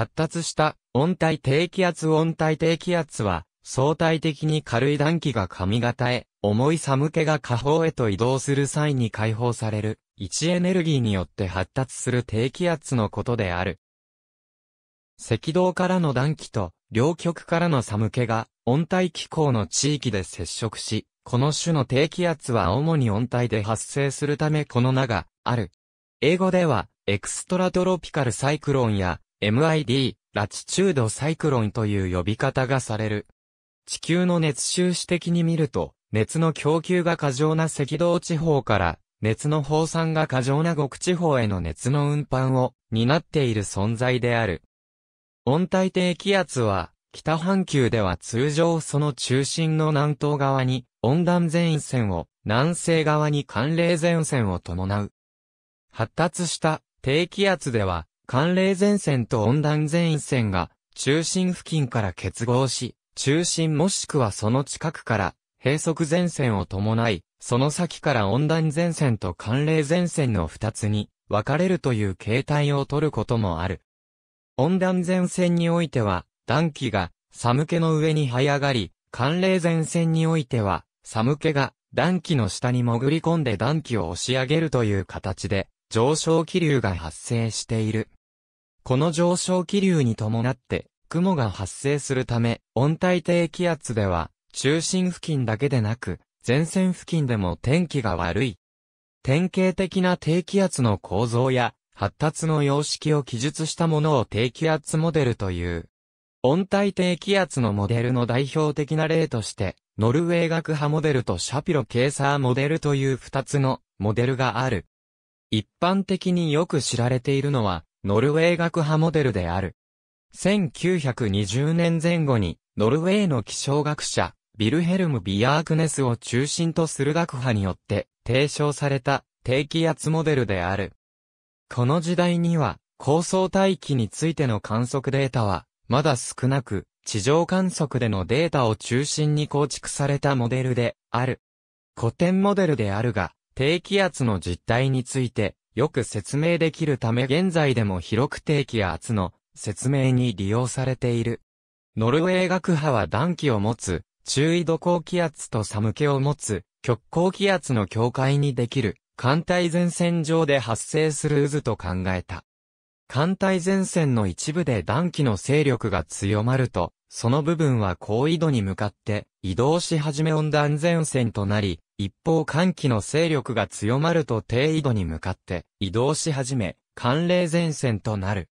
発達した温帯低気圧温帯低気圧は相対的に軽い暖気が髪型へ、重い寒気が下方へと移動する際に解放される、位置エネルギーによって発達する低気圧のことである。赤道からの暖気と、両極からの寒気が、温帯気候の地域で接触し、この種の低気圧は主に温帯で発生するためこの名が、ある。英語では、エクストラトロピカルサイクロンや、MID、ラチチュードサイクロンという呼び方がされる。地球の熱収支的に見ると、熱の供給が過剰な赤道地方から、熱の放散が過剰な極地方への熱の運搬を担っている存在である。温帯低気圧は、北半球では通常その中心の南東側に温暖前線を、南西側に寒冷前線を伴う。発達した低気圧では寒冷前線と温暖前線が中心付近から結合し、中心もしくはその近くから閉塞前線を伴い、その先から温暖前線と寒冷前線の二つに分かれるという形態をとることもある。温暖前線においては、暖気が寒気の上に這い上がり、寒冷前線においては、寒気が暖気の下に潜り込んで暖気を押し上げるという形で、上昇気流が発生している。この上昇気流に伴って、雲が発生するため、温帯低気圧では、中心付近だけでなく、前線付近でも天気が悪い。典型的な低気圧の構造や、発達の様式を記述したものを低気圧モデルという。温帯低気圧のモデルの代表的な例として、ノルウェー学派モデルとシャピロ・ケーサーモデルという二つのモデルがある。一般的によく知られているのは、ノルウェー学派モデルである。1920年前後に、ノルウェーの気象学者、ビルヘルム・ビアークネスを中心とする学派によって提唱された低気圧モデルである。この時代には、高層大気についての観測データは、まだ少なく、地上観測でのデータを中心に構築されたモデルである。古典モデルであるが、低気圧の実態について、よく説明できるため現在でも広く定期圧の説明に利用されている。ノルウェー学派は暖気を持つ、中緯度高気圧と寒気を持つ、極高気圧の境界にできる、寒帯前線上で発生する渦と考えた。寒帯前線の一部で暖気の勢力が強まると、その部分は高緯度に向かって移動し始め温暖前線となり、一方寒気の勢力が強まると低緯度に向かって移動し始め、寒冷前線となる。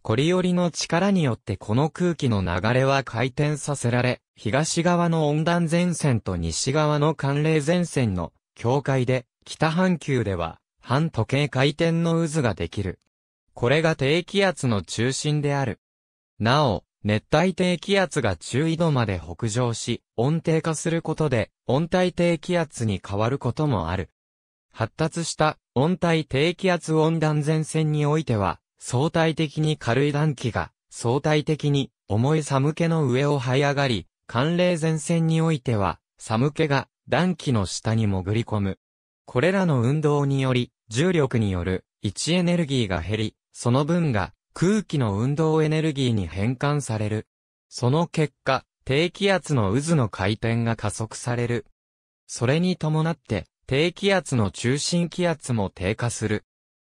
これよりの力によってこの空気の流れは回転させられ、東側の温暖前線と西側の寒冷前線の境界で、北半球では半時計回転の渦ができる。これが低気圧の中心である。なお、熱帯低気圧が中緯度まで北上し、温定化することで、温帯低気圧に変わることもある。発達した温帯低気圧温暖前線においては、相対的に軽い暖気が、相対的に重い寒気の上を這い上がり、寒冷前線においては、寒気が暖気の下に潜り込む。これらの運動により、重力による位置エネルギーが減り、その分が空気の運動エネルギーに変換される。その結果、低気圧の渦の回転が加速される。それに伴って、低気圧の中心気圧も低下する。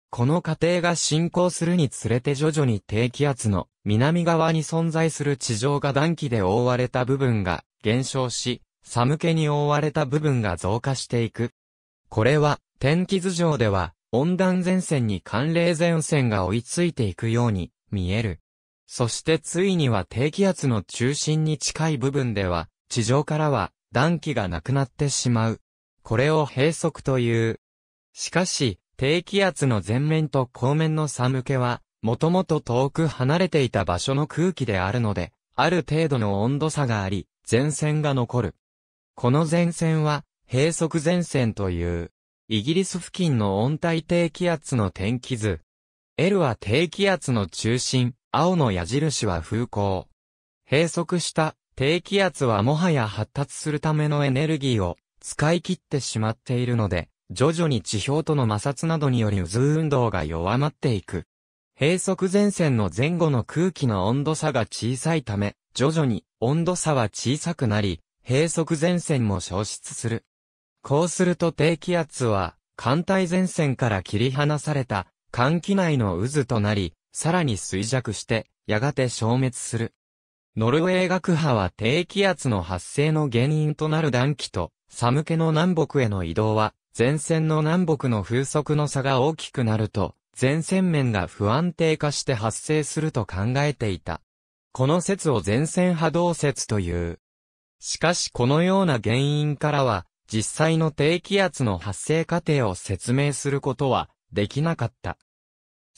この過程が進行するにつれて徐々に低気圧の南側に存在する地上が暖気で覆われた部分が減少し、寒気に覆われた部分が増加していく。これは天気図上では温暖前線に寒冷前線が追いついていくように見える。そしてついには低気圧の中心に近い部分では、地上からは暖気がなくなってしまう。これを閉塞という。しかし、低気圧の前面と後面の差向けは、もともと遠く離れていた場所の空気であるので、ある程度の温度差があり、前線が残る。この前線は、閉塞前線という。イギリス付近の温帯低気圧の天気図。L は低気圧の中心、青の矢印は風向。閉塞した低気圧はもはや発達するためのエネルギーを使い切ってしまっているので、徐々に地表との摩擦などにより渦運動が弱まっていく。閉塞前線の前後の空気の温度差が小さいため、徐々に温度差は小さくなり、閉塞前線も消失する。こうすると低気圧は、寒帯前線から切り離された、寒気内の渦となり、さらに衰弱して、やがて消滅する。ノルウェー学派は低気圧の発生の原因となる暖気と、寒気の南北への移動は、前線の南北の風速の差が大きくなると、前線面が不安定化して発生すると考えていた。この説を前線波動説という。しかしこのような原因からは、実際の低気圧の発生過程を説明することはできなかった。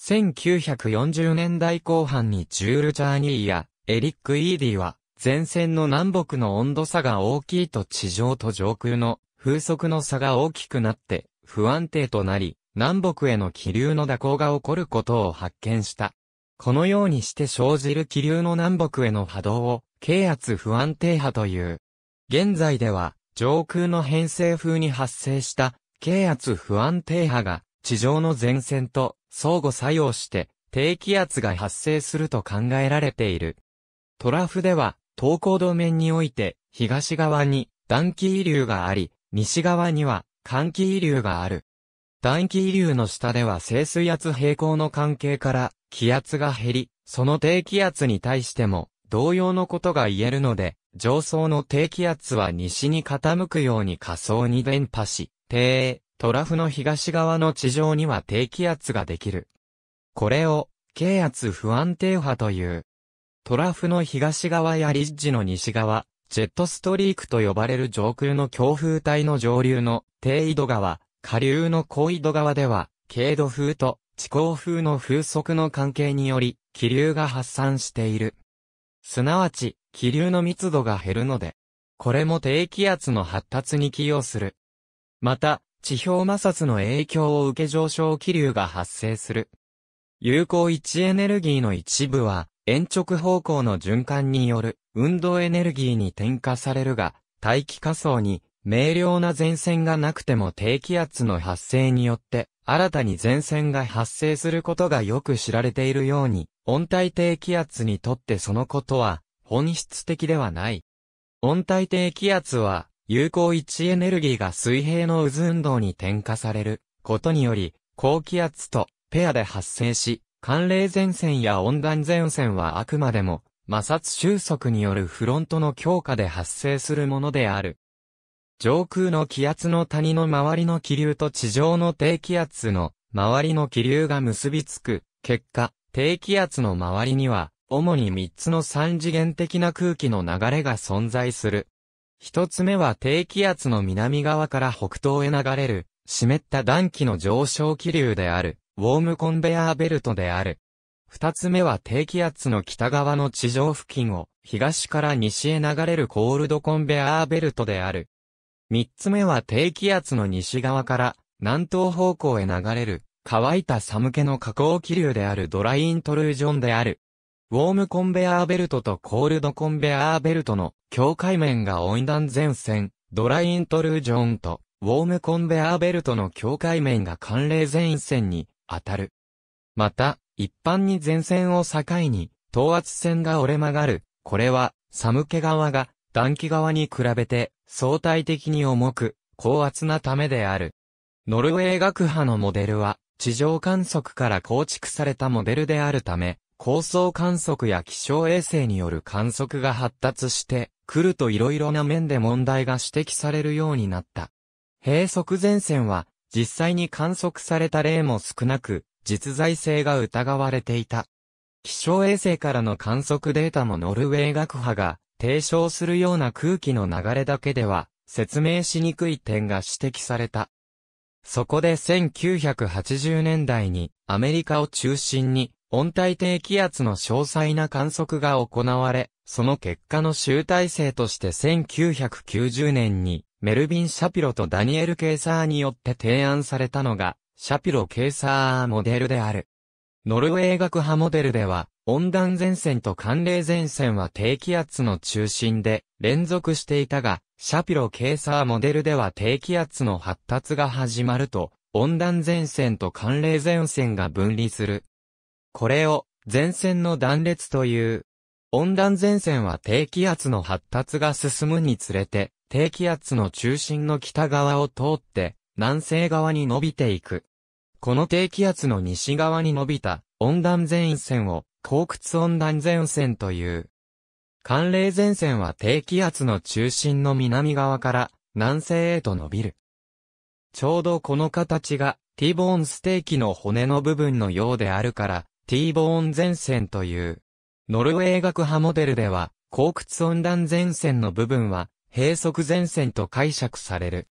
1940年代後半にジュール・チャーニーやエリック・イーディは前線の南北の温度差が大きいと地上と上空の風速の差が大きくなって不安定となり南北への気流の蛇行が起こることを発見した。このようにして生じる気流の南北への波動を、軽圧不安定波という。現在では、上空の偏西風に発生した軽圧不安定波が地上の前線と相互作用して低気圧が発生すると考えられている。トラフでは東高度面において東側に暖気遺流があり、西側には寒気遺流がある。暖気遺流の下では静水圧平行の関係から気圧が減り、その低気圧に対しても同様のことが言えるので、上層の低気圧は西に傾くように下層に伝播し、低、トラフの東側の地上には低気圧ができる。これを、軽圧不安定波という。トラフの東側やリッジの西側、ジェットストリークと呼ばれる上空の強風帯の上流の低緯度側、下流の高緯度側では、軽度風と地高風の風速の関係により、気流が発散している。すなわち、気流の密度が減るので、これも低気圧の発達に寄与する。また、地表摩擦の影響を受け上昇気流が発生する。有効位置エネルギーの一部は、延直方向の循環による運動エネルギーに転化されるが、大気下層に明瞭な前線がなくても低気圧の発生によって、新たに前線が発生することがよく知られているように、温帯低気圧にとってそのことは、本質的ではない。温帯低気圧は、有効位置エネルギーが水平の渦運動に転化されることにより、高気圧とペアで発生し、寒冷前線や温暖前線はあくまでも摩擦収束によるフロントの強化で発生するものである。上空の気圧の谷の周りの気流と地上の低気圧の周りの気流が結びつく結果、低気圧の周りには主に3つの三次元的な空気の流れが存在する。1つ目は低気圧の南側から北東へ流れる、湿った暖気の上昇気流である、ウォームコンベヤーベルトである。2つ目は低気圧の北側の地上付近を、東から西へ流れるコールドコンベヤーベルトである。三つ目は低気圧の西側から、南東方向へ流れる、乾いた寒気の下降気流であるドライイントルージョンである。ウォームコンベアーベルトとコールドコンベアーベルトの境界面が温暖前線、ドライイントルージョンと、ウォームコンベアーベルトの境界面が寒冷前線に当たる。また、一般に前線を境に、等圧線が折れ曲がる。これは、寒気側が暖気側に比べて相対的に重く、高圧なためである。ノルウェー学派のモデルは、地上観測から構築されたモデルであるため、高層観測や気象衛星による観測が発達して、来ると色々な面で問題が指摘されるようになった。閉塞前線は、実際に観測された例も少なく、実在性が疑われていた。気象衛星からの観測データもノルウェー学派が提唱するような空気の流れだけでは説明しにくい点が指摘された。そこで1980年代にアメリカを中心に温帯低気圧の詳細な観測が行われ、その結果の集大成として1990年に、メルビン・シャピロとダニエル・ケーサーによって提案されたのが、シャピロ・ケーサーモデルである。ノルウェー学派モデルでは、温暖前線と寒冷前線は低気圧の中心で連続していたが、シャピロ・ケーサーモデルでは低気圧の発達が始まると、温暖前線と寒冷前線が分離する。これを前線の断裂という。温暖前線は低気圧の発達が進むにつれて、低気圧の中心の北側を通って、南西側に伸びていく。この低気圧の西側に伸びた温暖前線を、高屈温暖前線という。寒冷前線は低気圧の中心の南側から南西へと伸びる。ちょうどこの形がティボーンステーキの骨の部分のようであるから T ボーン前線という。ノルウェー学派モデルでは、後屈温暖前線の部分は、閉塞前線と解釈される。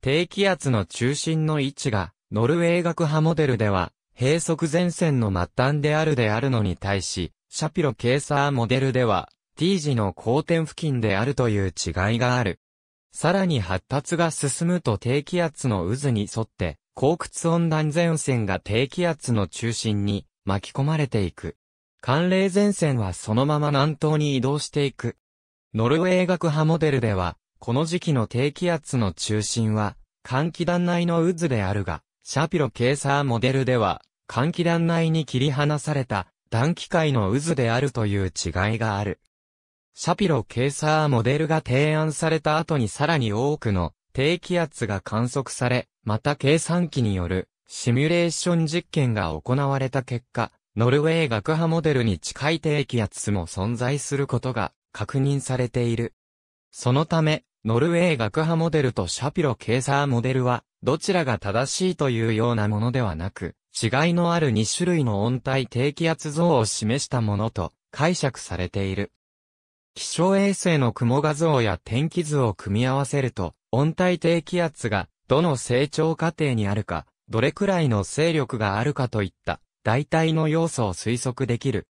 低気圧の中心の位置が、ノルウェー学派モデルでは、閉塞前線の末端であるであるのに対し、シャピロ・ケーサーモデルでは、T 字の交点付近であるという違いがある。さらに発達が進むと低気圧の渦に沿って、後屈温暖前線が低気圧の中心に巻き込まれていく。寒冷前線はそのまま南東に移動していく。ノルウェー学派モデルでは、この時期の低気圧の中心は、寒気団内の渦であるが、シャピロ・ケーサーモデルでは、寒気団内に切り離された、暖気界の渦であるという違いがある。シャピロ・ケーサーモデルが提案された後にさらに多くの低気圧が観測され、また計算機によるシミュレーション実験が行われた結果、ノルウェー学派モデルに近い低気圧も存在することが確認されている。そのため、ノルウェー学派モデルとシャピロ・ケーサーモデルは、どちらが正しいというようなものではなく、違いのある2種類の温帯低気圧像を示したものと解釈されている。気象衛星の雲画像や天気図を組み合わせると、温帯低気圧がどの成長過程にあるかどれくらいの勢力があるかといった、大体の要素を推測できる。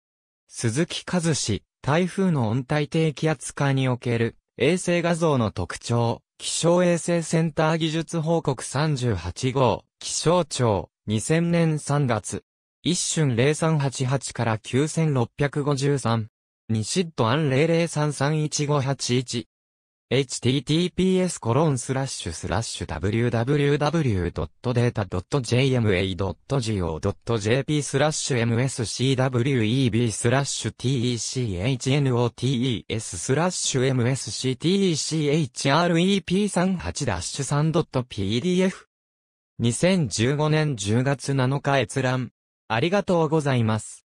鈴木和氏、台風の温帯低気圧化における、衛星画像の特徴、気象衛星センター技術報告38号、気象庁、2000年3月。一瞬0388から9653。西ッドアン0 0 3 3 1 5 8 1 https www.data.jma.go.jp mscweb technotes msctechrep38-3.pdf 2015年10月7日閲覧ありがとうございます。